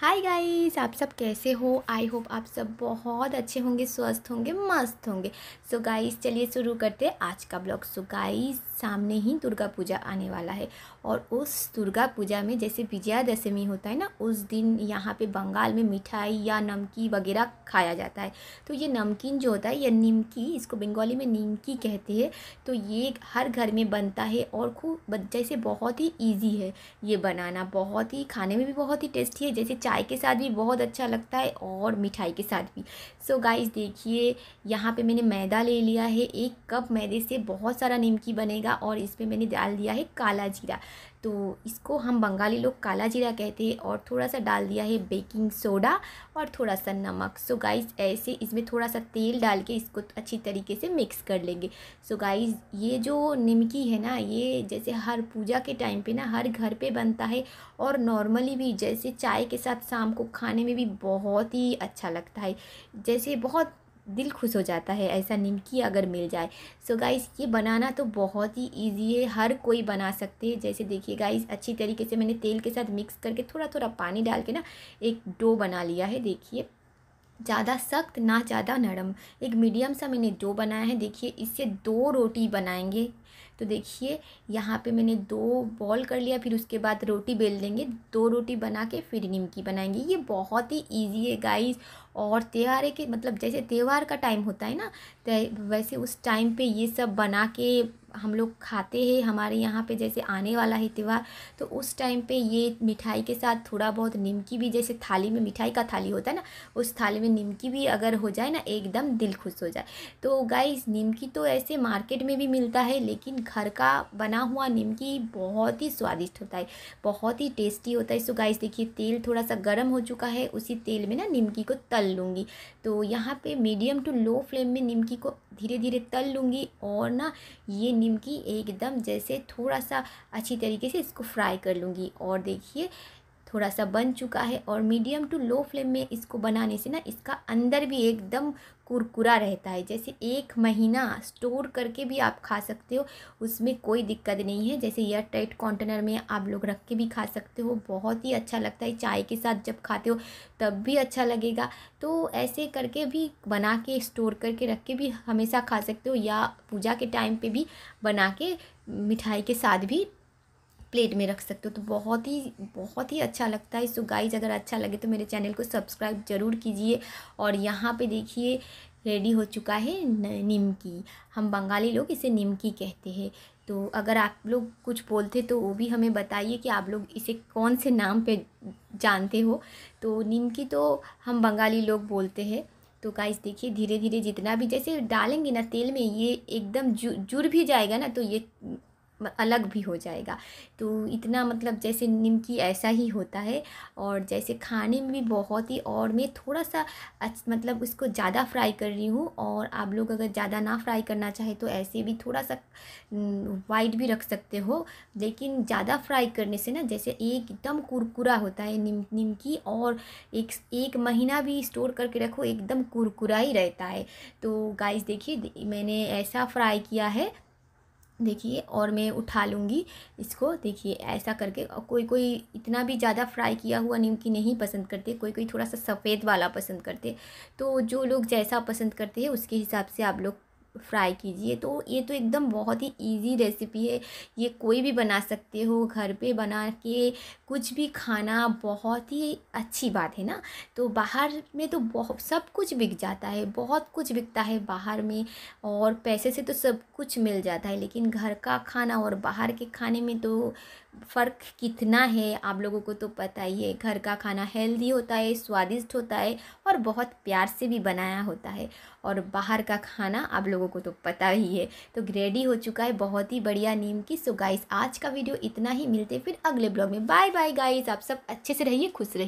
hi guys आप सब कैसे हो आई होप आप सब बहुत अच्छे होंगे स्वस्थ होंगे मस्त होंगे सो गाइस चलिए शुरू करते हैं आज का ब्लॉग सो गाइस सामने ही दुर्गा पूजा आने वाला है और उस दुर्गा पूजा में जैसे विजयादशमी होता है ना उस दिन यहाँ पे बंगाल में मिठाई या नमकी वगैरह खाया जाता है तो ये नमकीन जो होता है या निमकी इसको बंगाली में निमकी कहते हैं तो ये हर घर में बनता है और खूब जैसे बहुत ही ईजी है ये बनाना बहुत ही खाने में भी बहुत ही टेस्टी है जैसे चाय के साथ भी बहुत अच्छा लगता है और मिठाई के साथ भी सो so गाइस देखिए यहाँ पे मैंने मैदा ले लिया है एक कप मैदे से बहुत सारा नीमकी बनेगा और इस पर मैंने डाल दिया है काला जीरा तो इसको हम बंगाली लोग काला जीरा कहते हैं और थोड़ा सा डाल दिया है बेकिंग सोडा और थोड़ा सा नमक सो गाइस ऐसे इसमें थोड़ा सा तेल डाल के इसको अच्छी तरीके से मिक्स कर लेंगे सो गाइस ये जो निमकी है ना ये जैसे हर पूजा के टाइम पे ना हर घर पे बनता है और नॉर्मली भी जैसे चाय के साथ शाम को खाने में भी बहुत ही अच्छा लगता है जैसे बहुत दिल खुश हो जाता है ऐसा निमकी अगर मिल जाए सो so गाइस ये बनाना तो बहुत ही इजी है हर कोई बना सकते हैं जैसे देखिए गाइस अच्छी तरीके से मैंने तेल के साथ मिक्स करके थोड़ा थोड़ा पानी डाल के ना एक डो बना लिया है देखिए ज़्यादा सख्त ना ज़्यादा नरम एक मीडियम सा मैंने डो बनाया है देखिए इससे दो रोटी बनाएंगे तो देखिए यहाँ पे मैंने दो बॉल कर लिया फिर उसके बाद रोटी बेल देंगे दो रोटी बना के फिर निमकी बनाएंगे ये बहुत ही ईजी है गाइस और त्यौहार के मतलब जैसे त्यौहार का टाइम होता है ना वैसे उस टाइम पे ये सब बना के हम लोग खाते हैं हमारे यहाँ पे जैसे आने वाला है त्यौहार तो उस टाइम पे ये मिठाई के साथ थोड़ा बहुत नीमकी भी जैसे थाली में मिठाई का थाली होता है ना उस थाली में नीमकी भी अगर हो जाए ना एकदम दिल खुश हो जाए तो गाइस नीमकी तो ऐसे मार्केट में भी मिलता है लेकिन घर का बना हुआ नीमकी बहुत ही स्वादिष्ट होता है बहुत ही टेस्टी होता है सो गाइस देखिए तेल थोड़ा सा गर्म हो चुका है उसी तेल में ना नीमकी को तल लूँगी तो यहाँ पर मीडियम टू लो फ्लेम में नीमकी को धीरे धीरे तल लूँगी और ना ये नीम की एकदम जैसे थोड़ा सा अच्छी तरीके से इसको फ्राई कर लूँगी और देखिए थोड़ा सा बन चुका है और मीडियम टू लो फ्लेम में इसको बनाने से ना इसका अंदर भी एकदम कुरकुरा रहता है जैसे एक महीना स्टोर करके भी आप खा सकते हो उसमें कोई दिक्कत नहीं है जैसे एयर टाइट कॉन्टेनर में आप लोग रख के भी खा सकते हो बहुत ही अच्छा लगता है चाय के साथ जब खाते हो तब भी अच्छा लगेगा तो ऐसे करके भी बना के स्टोर करके रख के भी हमेशा खा सकते हो या पूजा के टाइम पर भी बना के मिठाई के साथ भी प्लेट में रख सकते हो तो बहुत ही बहुत ही अच्छा लगता है सो गाइज अगर अच्छा लगे तो मेरे चैनल को सब्सक्राइब ज़रूर कीजिए और यहाँ पे देखिए रेडी हो चुका है निमकी हम बंगाली लोग इसे निमकी कहते हैं तो अगर आप लोग कुछ बोलते तो वो भी हमें बताइए कि आप लोग इसे कौन से नाम पे जानते हो तो निमकी तो हम बंगाली लोग बोलते हैं तो गाइस देखिए धीरे धीरे जितना भी जैसे डालेंगे ना तेल में ये एकदम जु, जुड़ भी जाएगा ना तो ये अलग भी हो जाएगा तो इतना मतलब जैसे निमकी ऐसा ही होता है और जैसे खाने में भी बहुत ही और मैं थोड़ा सा मतलब उसको ज़्यादा फ्राई कर रही हूँ और आप लोग अगर ज़्यादा ना फ्राई करना चाहे तो ऐसे भी थोड़ा सा वाइट भी रख सकते हो लेकिन ज़्यादा फ्राई करने से ना जैसे एकदम कुरकुरा होता है निम निमकी और एक एक महीना भी स्टोर करके रखो एकदम कुरकुरा ही रहता है तो गाइस देखिए मैंने ऐसा फ्राई किया है देखिए और मैं उठा लूँगी इसको देखिए ऐसा करके और कोई कोई इतना भी ज़्यादा फ्राई किया हुआ नीमकी नहीं पसंद करते कोई कोई थोड़ा सा सफ़ेद वाला पसंद करते तो जो लोग जैसा पसंद करते हैं उसके हिसाब से आप लोग फ्राई कीजिए तो ये तो एकदम बहुत ही इजी रेसिपी है ये कोई भी बना सकते हो घर पे बना के कुछ भी खाना बहुत ही अच्छी बात है ना तो बाहर में तो बहुत सब कुछ बिक जाता है बहुत कुछ बिकता है बाहर में और पैसे से तो सब कुछ मिल जाता है लेकिन घर का खाना और बाहर के खाने में तो फ़र्क कितना है आप लोगों को तो पता ही है घर का खाना हेल्दी होता है स्वादिष्ट होता है और बहुत प्यार से भी बनाया होता है और बाहर का खाना आप लोगों को तो पता ही है तो रेडी हो चुका है बहुत ही बढ़िया नीम की सो गाइस आज का वीडियो इतना ही मिलते फिर अगले ब्लॉग में बाय बाय गाइस आप सब अच्छे से रहिए खुश रहिए